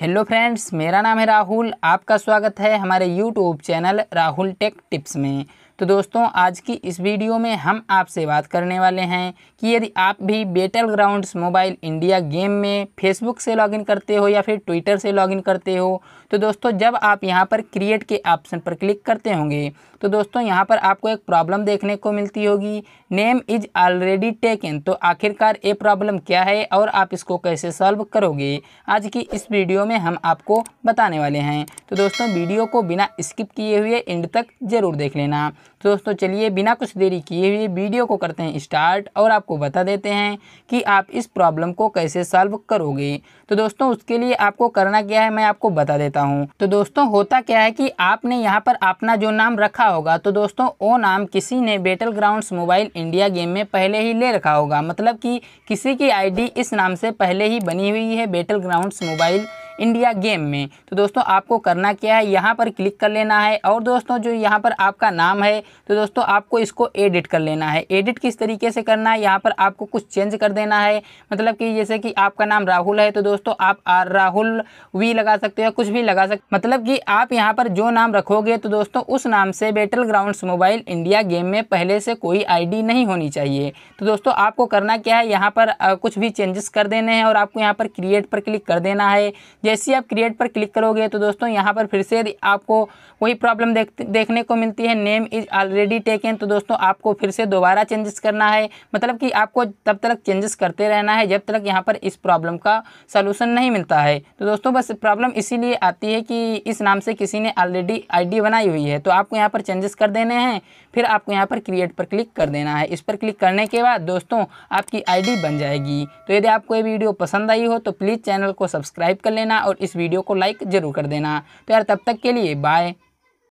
hello friends मेरा नाम है राहुल आपका स्वागत है हमारे YouTube channel Rahul tech tips में तो दोस्तों आज की इस वीडियो में हम आपसे बात करने वाले हैं कि यदि आप भी battlegrounds mobile India game में फेसबुक से लॉगिन करते हो या फिर ट्विटर से लॉगिन करते हो तो दोस्तों जब आप यहां पर क्रिएट के ऑप्शन पर क्लिक करते होंगे तो दोस्तों यहां पर आपको एक प्रॉब्लम देखने को मिलती होगी नेम इज़ ऑलरेडी टेकन तो आखिरकार ये प्रॉब्लम क्या है और आप इसको कैसे सॉल्व करोगे आज की इस वीडियो में हम आपको बताने वाले हैं तो दोस्तों वीडियो को बिना स्किप किए हुए एंड तक ज़रूर देख लेना तो दोस्तों चलिए बिना कुछ देरी किए हुए वीडियो को करते हैं स्टार्ट और आपको बता देते हैं कि आप इस प्रॉब्लम को कैसे सॉल्व करोगे तो दोस्तों उसके लिए आपको करना क्या है मैं आपको बता देता हूँ तो दोस्तों होता क्या है कि आपने यहाँ पर अपना जो नाम रखा होगा तो दोस्तों वो नाम किसी ने battle grounds mobile India game में पहले ही ले रखा होगा मतलब कि किसी की आई इस नाम से पहले ही बनी हुई है battle grounds mobile India game में तो दोस्तों आपको करना क्या है यहाँ पर क्लिक कर लेना है और दोस्तों जो यहाँ पर आपका नाम है तो दोस्तों आपको इसको एडिट कर लेना है एडिट किस तरीके से करना है यहाँ पर आपको कुछ चेंज कर देना है मतलब कि जैसे कि आपका नाम राहुल है तो दोस्तों आप राहुल वी लगा सकते हो कुछ भी लगा सकते मतलब कि आप यहाँ पर जो नाम रखोगे तो दोस्तों उस नाम से battle grounds mobile India game में पहले से कोई आई नहीं होनी चाहिए तो दोस्तों आपको करना क्या है यहाँ पर कुछ भी चेंजेस कर देने हैं और आपको यहाँ पर क्रिएट पर क्लिक कर देना है जैसे ही आप क्रिएट पर क्लिक करोगे तो दोस्तों यहाँ पर फिर से आपको वही प्रॉब्लम देख देखने को मिलती है नेम इज़ ऑलरेडी टेकन तो दोस्तों आपको फिर से दोबारा चेंजेस करना है मतलब कि आपको तब तक चेंजेस करते रहना है जब तक यहाँ पर इस प्रॉब्लम का सोलूशन नहीं मिलता है तो दोस्तों बस प्रॉब्लम इसीलिए आती है कि इस नाम से किसी ने ऑलरेडी आई बनाई हुई है तो आपको यहाँ पर चेंजेस कर देने हैं फिर आपको यहाँ पर क्रिएट पर क्लिक कर देना है इस पर क्लिक करने के बाद दोस्तों आपकी आईडी बन जाएगी तो यदि आपको ये वीडियो पसंद आई हो तो प्लीज़ चैनल को सब्सक्राइब कर लेना और इस वीडियो को लाइक ज़रूर कर देना तो यार तब तक के लिए बाय